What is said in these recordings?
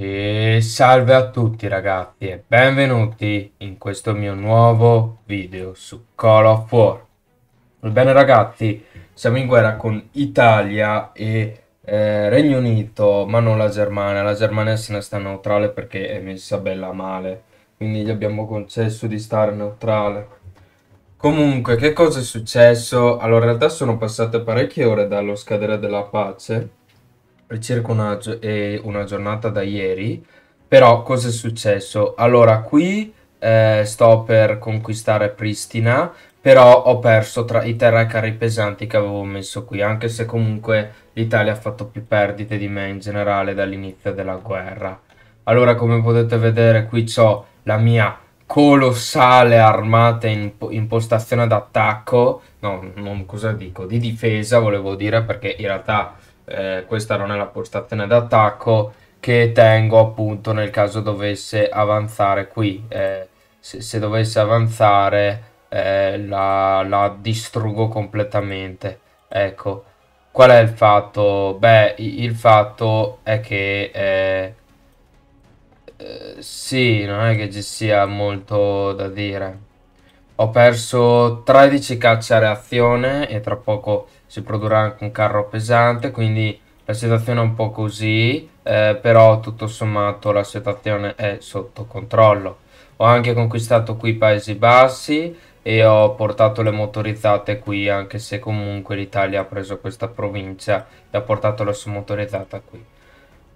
E salve a tutti ragazzi e benvenuti in questo mio nuovo video su Call of War Bene ragazzi, siamo in guerra con Italia e eh, Regno Unito, ma non la Germania La Germania se ne sta neutrale perché è messa bella male Quindi gli abbiamo concesso di stare neutrale Comunque, che cosa è successo? Allora, in realtà sono passate parecchie ore dallo scadere della pace circa una, una giornata da ieri. Però cosa è successo? Allora, qui eh, sto per conquistare Pristina, però ho perso tra i terra carri pesanti che avevo messo qui, anche se comunque l'Italia ha fatto più perdite di me in generale dall'inizio della guerra. Allora, come potete vedere, qui ho la mia colossale armata in postazione d'attacco, no, non cosa dico, di difesa volevo dire, perché in realtà eh, questa non è la postazione d'attacco che tengo appunto nel caso dovesse avanzare qui eh, se, se, dovesse avanzare eh, la, la, distruggo completamente ecco qual è il fatto? beh il fatto è che eh, eh, sì non è che ci sia molto da dire ho perso 13 caccia reazione e tra poco si produrrà anche un carro pesante, quindi la situazione è un po' così, eh, però tutto sommato la situazione è sotto controllo. Ho anche conquistato qui i Paesi Bassi e ho portato le motorizzate qui, anche se comunque l'Italia ha preso questa provincia e ha portato la sua motorizzata qui.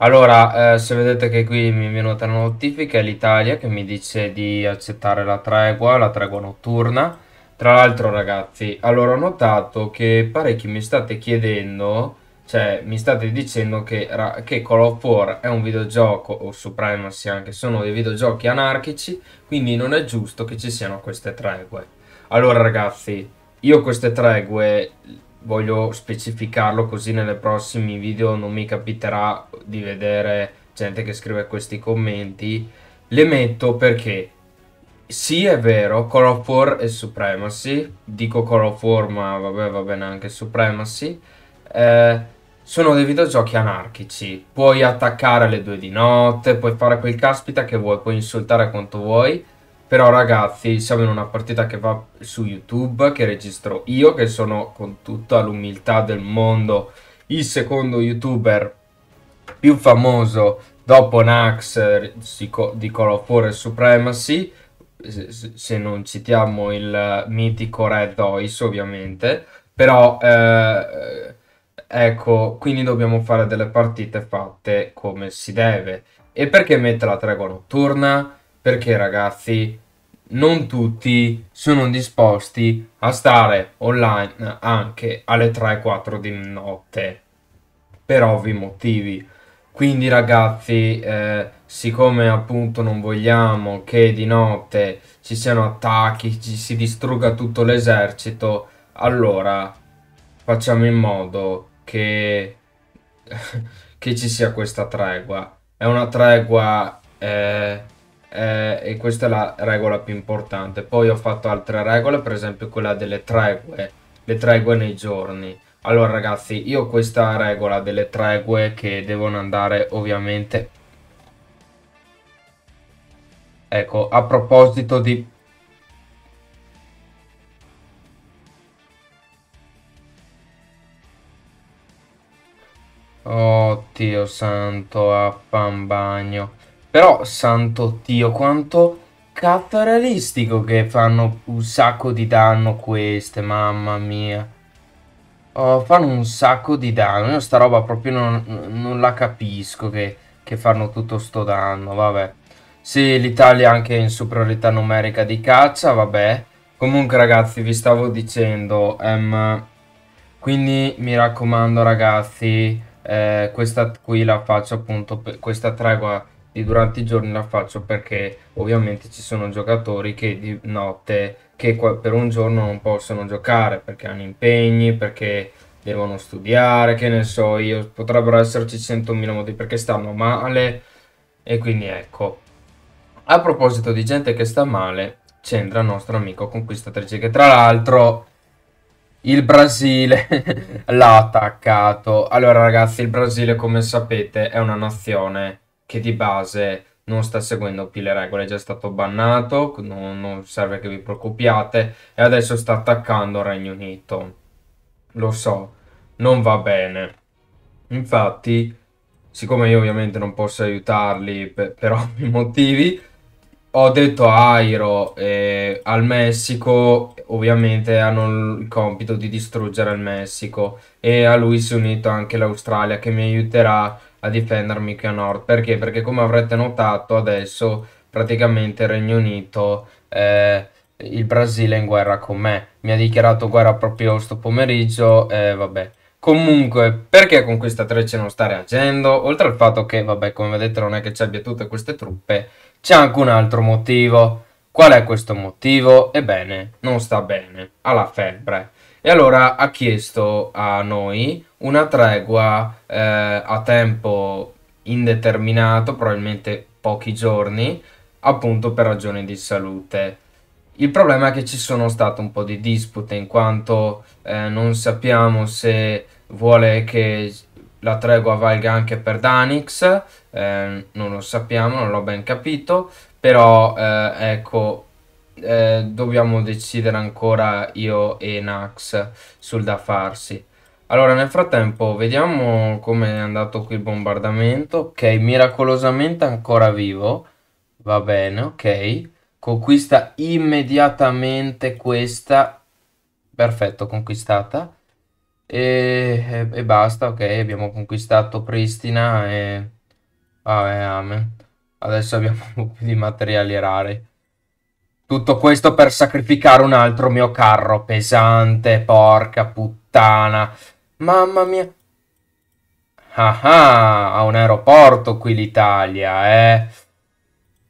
Allora, eh, se vedete che qui mi è venuta una notifica, è l'Italia che mi dice di accettare la tregua, la tregua notturna, tra l'altro ragazzi, allora ho notato che parecchi mi state chiedendo, cioè mi state dicendo che, che Call of War è un videogioco, o Supremacy anche, sono dei videogiochi anarchici, quindi non è giusto che ci siano queste tregue. Allora ragazzi, io queste tregue voglio specificarlo così nelle prossimi video non mi capiterà di vedere gente che scrive questi commenti, le metto perché sì, è vero, Call of War e Supremacy, dico Call of War ma vabbè va bene anche Supremacy, eh, sono dei videogiochi anarchici, puoi attaccare alle due di notte, puoi fare quel caspita che vuoi, puoi insultare quanto vuoi, però ragazzi siamo in una partita che va su YouTube, che registro io, che sono con tutta l'umiltà del mondo il secondo youtuber più famoso dopo Nax eh, di Call of War e Supremacy, se non citiamo il mitico Red Voice ovviamente, però eh, ecco, quindi dobbiamo fare delle partite fatte come si deve. E perché mettere la tregua notturna? Perché ragazzi, non tutti sono disposti a stare online anche alle 3-4 di notte, per ovvi motivi. Quindi ragazzi... Eh, siccome appunto non vogliamo che di notte ci siano attacchi, ci si distrugga tutto l'esercito, allora facciamo in modo che, che ci sia questa tregua. È una tregua eh, eh, e questa è la regola più importante. Poi ho fatto altre regole, per esempio quella delle tregue, le tregue nei giorni. Allora ragazzi, io ho questa regola delle tregue che devono andare ovviamente Ecco, a proposito di... Oh, Dio santo, a pan bagno. Però, santo Dio, quanto caratteristico che fanno un sacco di danno queste, mamma mia. Oh, fanno un sacco di danno. Io sta roba proprio non, non la capisco che, che fanno tutto sto danno, vabbè. Sì, l'Italia anche in superiorità numerica di caccia, vabbè. Comunque ragazzi, vi stavo dicendo, um, quindi mi raccomando ragazzi, eh, questa qui la faccio appunto, questa tregua di durante i giorni la faccio perché ovviamente ci sono giocatori che di notte, che per un giorno non possono giocare perché hanno impegni, perché devono studiare, che ne so io, potrebbero esserci 100.000 modi perché stanno male e quindi ecco. A proposito di gente che sta male, c'entra il nostro amico conquistatrice, che tra l'altro il Brasile l'ha attaccato. Allora ragazzi, il Brasile come sapete è una nazione che di base non sta seguendo più le regole, è già stato bannato, non, non serve che vi preoccupiate e adesso sta attaccando il Regno Unito. Lo so, non va bene. Infatti, siccome io ovviamente non posso aiutarli per, per ovvi motivi, ho detto a Airo e al Messico, ovviamente hanno il compito di distruggere il Messico e a lui si è unito anche l'Australia che mi aiuterà a difendermi qui a nord. Perché? Perché come avrete notato adesso praticamente il Regno Unito, eh, il Brasile è in guerra con me. Mi ha dichiarato guerra proprio sto pomeriggio e vabbè. Comunque, perché con questa treccia non sta reagendo? Oltre al fatto che, vabbè, come vedete non è che ci abbia tutte queste truppe, c'è anche un altro motivo. Qual è questo motivo? Ebbene, non sta bene, ha la febbre. E allora ha chiesto a noi una tregua eh, a tempo indeterminato, probabilmente pochi giorni, appunto per ragioni di salute. Il problema è che ci sono state un po' di dispute in quanto eh, non sappiamo se vuole che la tregua valga anche per Danix, eh, non lo sappiamo, non l'ho ben capito, però eh, ecco, eh, dobbiamo decidere ancora io e Nax sul da farsi. Allora, nel frattempo, vediamo come è andato qui il bombardamento. Ok, miracolosamente ancora vivo. Va bene, ok. Conquista immediatamente questa. Perfetto, conquistata. E, e, basta, ok, abbiamo conquistato Pristina e... Vabbè, ah, amen. Adesso abbiamo un po' di materiali rari. Tutto questo per sacrificare un altro mio carro pesante, porca puttana. Mamma mia. Ah ah, ha un aeroporto qui l'Italia, eh.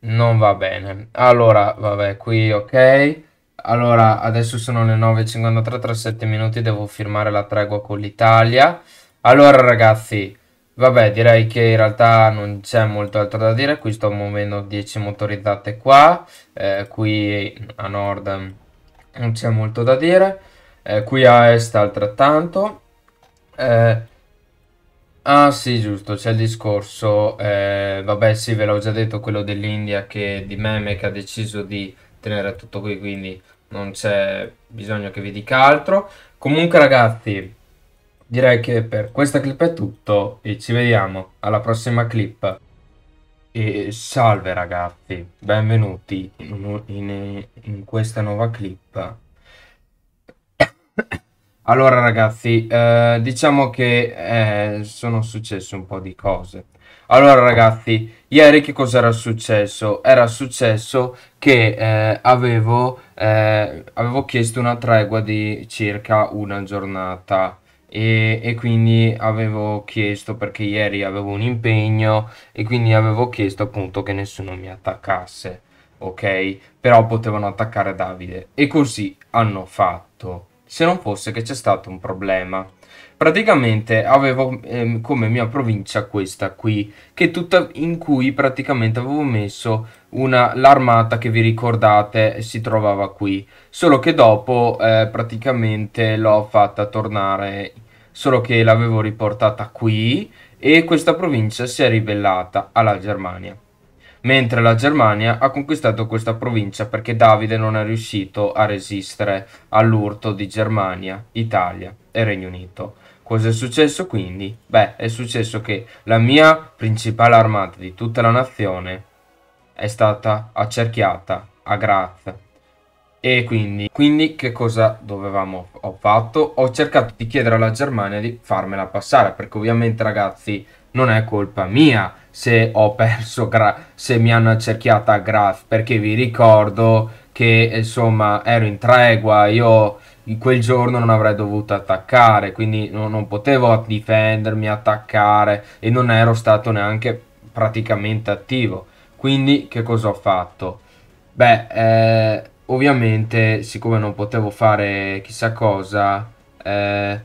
Non va bene. Allora, vabbè, qui ok. Allora, adesso sono le 9.53, tra 7 minuti devo firmare la tregua con l'Italia. Allora ragazzi, vabbè direi che in realtà non c'è molto altro da dire, qui sto muovendo 10 motorizzate qua, eh, qui a nord mm, non c'è molto da dire, eh, qui a est altrettanto. Eh, ah sì giusto, c'è il discorso, eh, vabbè sì ve l'ho già detto quello dell'India che di meme che ha deciso di ottenere tutto qui, quindi non c'è bisogno che vi dica altro. Comunque ragazzi, direi che per questa clip è tutto e ci vediamo alla prossima clip. E salve ragazzi, benvenuti in, in, in questa nuova clip. allora ragazzi, eh, diciamo che eh, sono successe un po' di cose. Allora ragazzi, ieri che cosa era successo? Era successo che eh, avevo, eh, avevo, chiesto una tregua di circa una giornata e, e, quindi avevo chiesto perché ieri avevo un impegno e quindi avevo chiesto appunto che nessuno mi attaccasse, ok? Però potevano attaccare Davide e così hanno fatto, se non fosse che c'è stato un problema Praticamente avevo ehm, come mia provincia questa qui, che tutta, in cui praticamente avevo messo una, l'armata che vi ricordate eh, si trovava qui, solo che dopo eh, praticamente l'ho fatta tornare, solo che l'avevo riportata qui e questa provincia si è ribellata alla Germania mentre la Germania ha conquistato questa provincia perché Davide non è riuscito a resistere all'urto di Germania, Italia e Regno Unito. Cosa è successo quindi? Beh, è successo che la mia principale armata di tutta la nazione è stata accerchiata a Graz. E quindi, quindi che cosa dovevamo ho fatto? Ho cercato di chiedere alla Germania di farmela passare, perché ovviamente ragazzi non è colpa mia se ho perso Graz, se mi hanno accerchiata a Graz, perché vi ricordo che insomma ero in tregua, io in quel giorno non avrei dovuto attaccare, quindi non, non potevo difendermi, attaccare e non ero stato neanche praticamente attivo. Quindi che cosa ho fatto? Beh, eh, ovviamente siccome non potevo fare chissà cosa, eh,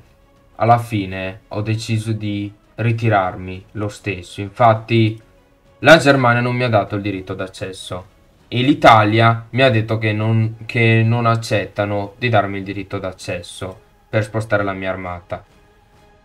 alla fine ho deciso di ritirarmi lo stesso. Infatti la Germania non mi ha dato il diritto d'accesso e l'Italia mi ha detto che non, che non accettano di darmi il diritto d'accesso per spostare la mia armata.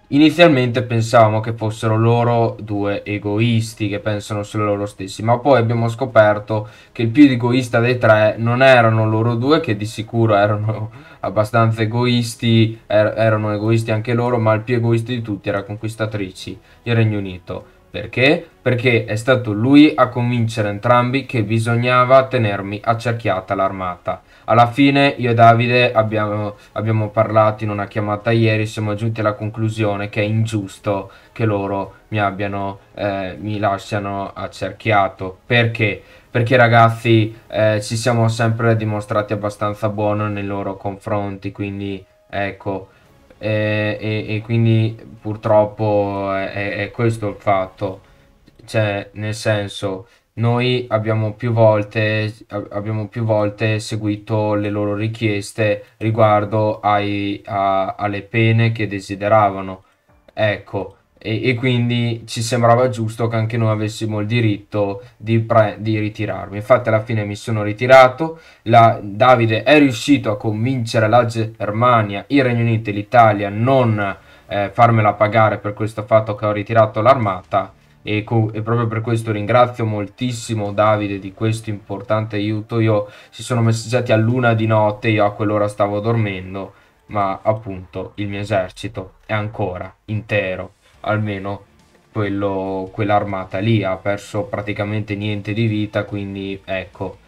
Inizialmente pensavamo che fossero loro due egoisti che pensano solo loro stessi, ma poi abbiamo scoperto che il più egoista dei tre non erano loro due, che di sicuro erano abbastanza egoisti, er erano egoisti anche loro, ma il più egoista di tutti era Conquistatrici, il Regno Unito perché? Perché è stato lui a convincere entrambi che bisognava tenermi accerchiata l'armata. Alla fine io e Davide abbiamo, abbiamo, parlato in una chiamata ieri, siamo giunti alla conclusione che è ingiusto che loro mi abbiano, eh, mi lasciano accerchiato. Perché? perché ragazzi eh, ci siamo sempre dimostrati abbastanza buoni nei loro confronti, quindi ecco, eh, e, e, quindi purtroppo è, è, questo il fatto, cioè nel senso noi abbiamo più volte, abbiamo più volte seguito le loro richieste riguardo ai, a, alle pene che desideravano, ecco e, e, quindi ci sembrava giusto che anche noi avessimo il diritto di, pre- di ritirarmi. Infatti alla fine mi sono ritirato, la, Davide è riuscito a convincere la Germania, il Regno Unito e l'Italia a non eh, farmela pagare per questo fatto che ho ritirato l'armata e, co- e, proprio per questo ringrazio moltissimo Davide di questo importante aiuto. Io si sono messaggiati luna di notte, io a quell'ora stavo dormendo, ma appunto il mio esercito è ancora intero almeno quello, quell'armata lì, ha perso praticamente niente di vita, quindi ecco.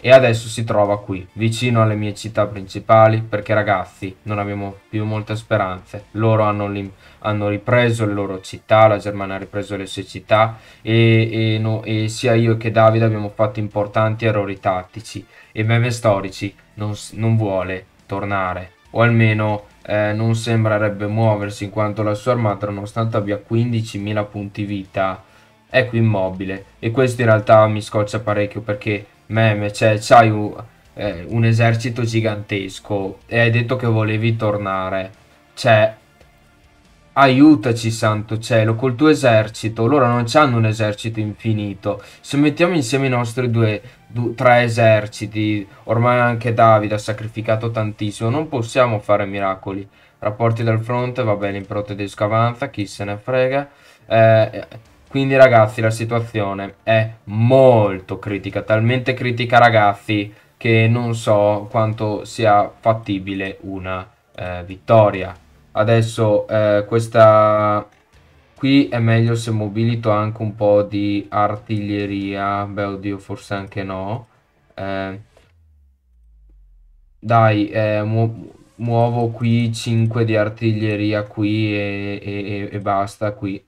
E adesso si trova qui, vicino alle mie città principali, perché ragazzi non abbiamo più molte speranze. Loro hanno, li, hanno ripreso le loro città, la Germania ha ripreso le sue città e, e, no, e sia io che Davide abbiamo fatto importanti errori tattici e meme storici non, non vuole tornare o almeno eh, non sembrerebbe muoversi in quanto la sua armata nonostante abbia 15.000 punti vita è qui immobile e questo in realtà mi scoccia parecchio perché meme cioè c'hai un, eh, un esercito gigantesco e hai detto che volevi tornare cioè aiutaci santo cielo col tuo esercito loro non hanno un esercito infinito se mettiamo insieme i nostri due tre eserciti, ormai anche Davide ha sacrificato tantissimo, non possiamo fare miracoli. Rapporti dal fronte, va bene, impro tedesco avanza, chi se ne frega. Eh, quindi ragazzi la situazione è molto critica, talmente critica ragazzi che non so quanto sia fattibile una eh, vittoria. Adesso eh, questa Qui è meglio se mobilito anche un po' di artiglieria. Beh, oddio, forse anche no. Eh, dai, eh, mu muovo qui 5 di artiglieria qui e, e, e basta qui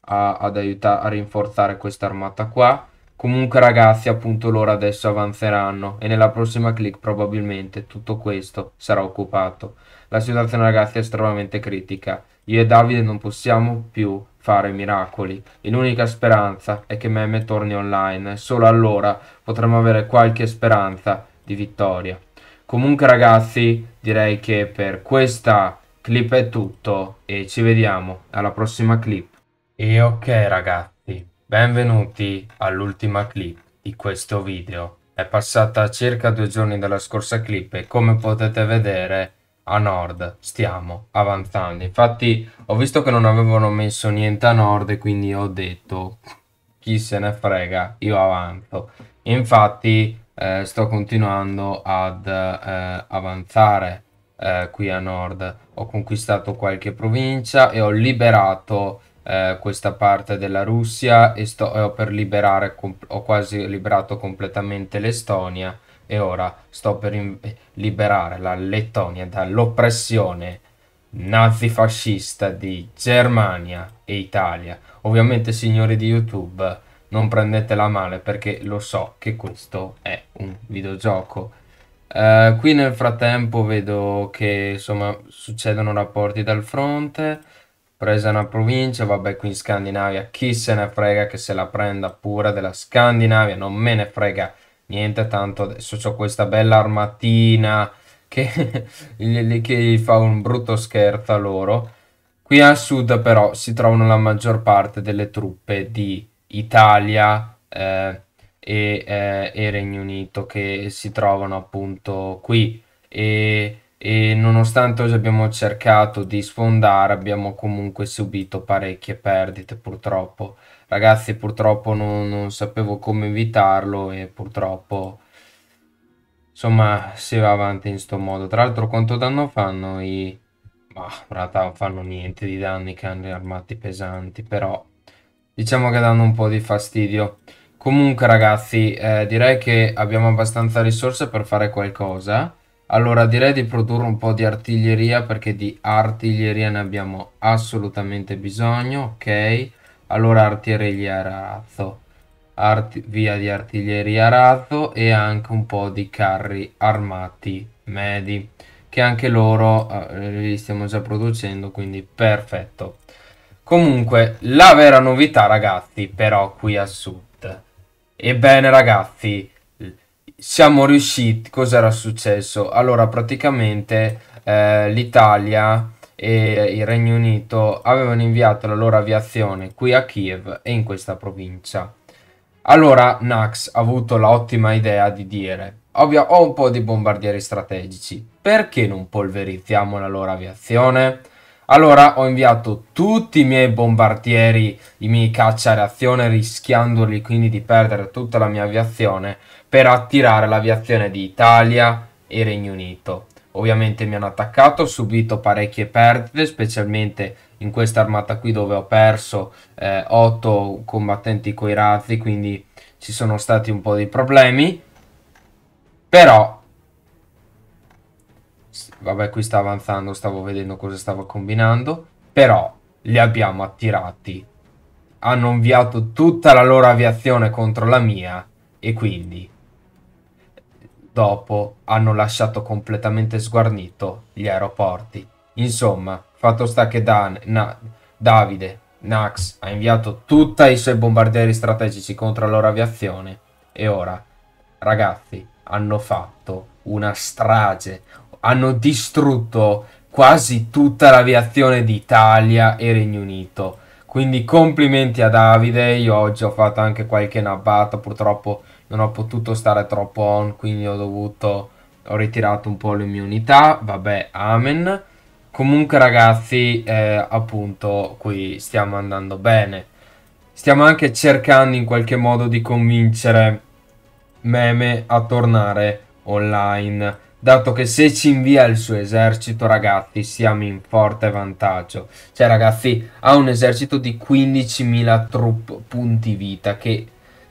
a, ad aiutare a rinforzare questa armata qua. Comunque ragazzi, appunto loro adesso avanzeranno e nella prossima click probabilmente tutto questo sarà occupato. La situazione ragazzi è estremamente critica. Io e Davide non possiamo più fare miracoli e l'unica speranza è che Meme torni online. Solo allora potremo avere qualche speranza di vittoria. Comunque ragazzi, direi che per questa clip è tutto e ci vediamo alla prossima clip. E ok ragazzi. Benvenuti all'ultima clip di questo video. È passata circa due giorni dalla scorsa clip e come potete vedere a nord stiamo avanzando. Infatti ho visto che non avevano messo niente a nord e quindi ho detto chi se ne frega io avanzo. Infatti eh, sto continuando ad eh, avanzare eh, qui a nord. Ho conquistato qualche provincia e ho liberato eh, questa parte della Russia e sto eh, per liberare, ho quasi liberato completamente l'Estonia e ora sto per liberare la Lettonia dall'oppressione nazifascista di Germania e Italia. Ovviamente signori di YouTube non prendetela male perché lo so che questo è un videogioco. Eh, qui nel frattempo vedo che insomma succedono rapporti dal fronte presa una provincia, vabbè qui in Scandinavia chi se ne frega che se la prenda pure della Scandinavia, non me ne frega niente, tanto adesso ho questa bella armatina che, che fa un brutto scherzo a loro. Qui a sud però si trovano la maggior parte delle truppe di Italia eh, e, eh, e Regno Unito che si trovano appunto qui e e nonostante oggi abbiamo cercato di sfondare, abbiamo comunque subito parecchie perdite purtroppo. Ragazzi, purtroppo non, non sapevo come evitarlo e purtroppo insomma si va avanti in sto modo. Tra l'altro quanto danno fanno i... Ma in realtà non fanno niente di danni i carri armati pesanti, però diciamo che danno un po' di fastidio. Comunque ragazzi, eh, direi che abbiamo abbastanza risorse per fare qualcosa. Allora direi di produrre un po' di artiglieria perché di artiglieria ne abbiamo assolutamente bisogno, ok? Allora artiglieria razzo, Arti via di artiglieria razzo e anche un po' di carri armati medi che anche loro eh, li stiamo già producendo, quindi perfetto. Comunque, la vera novità ragazzi, però qui a sud. Ebbene ragazzi, siamo riusciti, cosa era successo? Allora, praticamente eh, l'Italia e il Regno Unito avevano inviato la loro aviazione qui a Kiev e in questa provincia. Allora Nax ha avuto l'ottima idea di dire ovvio ho un po' di bombardieri strategici, perché non polverizziamo la loro aviazione? Allora ho inviato tutti i miei bombardieri, i miei caccia reazione, rischiandoli quindi di perdere tutta la mia aviazione per attirare l'aviazione di Italia e Regno Unito. Ovviamente mi hanno attaccato, ho subito parecchie perdite, specialmente in questa armata qui dove ho perso eh, 8 combattenti coi razzi, quindi ci sono stati un po' di problemi. Però vabbè qui sta avanzando, stavo vedendo cosa stava combinando, però li abbiamo attirati, hanno inviato tutta la loro aviazione contro la mia e quindi dopo hanno lasciato completamente sguarnito gli aeroporti. Insomma, fatto sta che Dan, Na, Davide Nax ha inviato tutti i suoi bombardieri strategici contro la loro aviazione e ora, ragazzi, hanno fatto una strage, hanno distrutto quasi tutta l'aviazione d'Italia e Regno Unito. Quindi complimenti a Davide, io oggi ho fatto anche qualche nabbata, purtroppo non ho potuto stare troppo on, quindi ho dovuto ho ritirato un po' le mie unità, vabbè, amen. Comunque ragazzi, eh, appunto, qui stiamo andando bene. Stiamo anche cercando in qualche modo di convincere Meme a tornare online dato che se ci invia il suo esercito, ragazzi, siamo in forte vantaggio. Cioè, ragazzi, ha un esercito di 15.000 trupp punti vita, che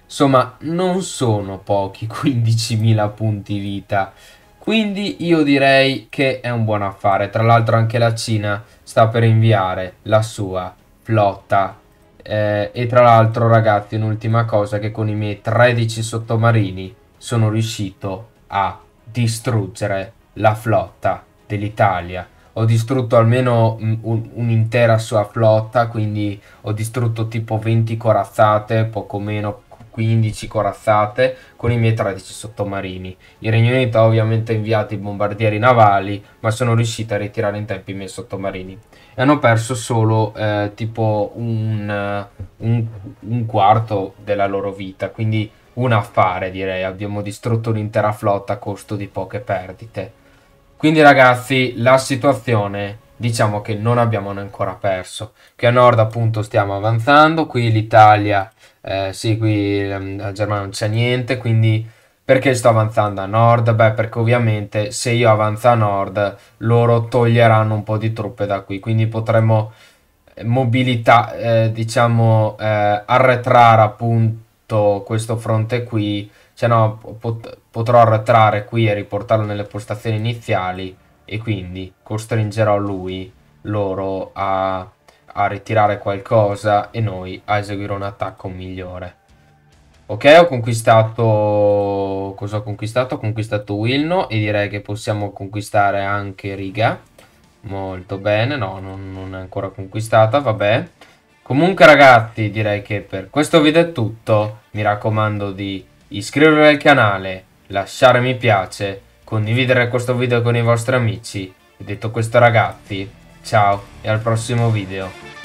insomma non sono pochi 15.000 punti vita. Quindi io direi che è un buon affare. Tra l'altro anche la Cina sta per inviare la sua flotta. Eh, e tra l'altro ragazzi un'ultima cosa che con i miei 13 sottomarini sono riuscito a distruggere la flotta dell'Italia. Ho distrutto almeno un'intera sua flotta, quindi ho distrutto tipo 20 corazzate, poco meno 15 corazzate, con i miei 13 sottomarini. Il Regno Unito ha ovviamente inviato i bombardieri navali, ma sono riusciti a ritirare in tempo i miei sottomarini. E hanno perso solo eh, tipo un, eh, un, un quarto della loro vita, quindi un affare direi, abbiamo distrutto l'intera flotta a costo di poche perdite. Quindi ragazzi, la situazione diciamo che non abbiamo ancora perso. Qui a nord appunto stiamo avanzando, qui l'Italia, eh, sì qui ehm, la Germania non c'è niente, quindi perché sto avanzando a nord? Beh perché ovviamente se io avanzo a nord loro toglieranno un po' di truppe da qui, quindi potremmo eh, mobilità, eh, diciamo, eh, arretrare appunto tutto questo fronte qui, cioè no, pot- potrò arretrare qui e riportarlo nelle postazioni iniziali e quindi costringerò lui, loro a, a ritirare qualcosa e noi a eseguire un attacco migliore. Ok, ho conquistato... Cosa ho conquistato? Ho conquistato Wilno e direi che possiamo conquistare anche Riga. Molto bene, no, non, non è ancora conquistata, vabbè. Comunque ragazzi direi che per questo video è tutto, mi raccomando di iscrivervi al canale, lasciare mi piace, condividere questo video con i vostri amici e detto questo ragazzi, ciao e al prossimo video.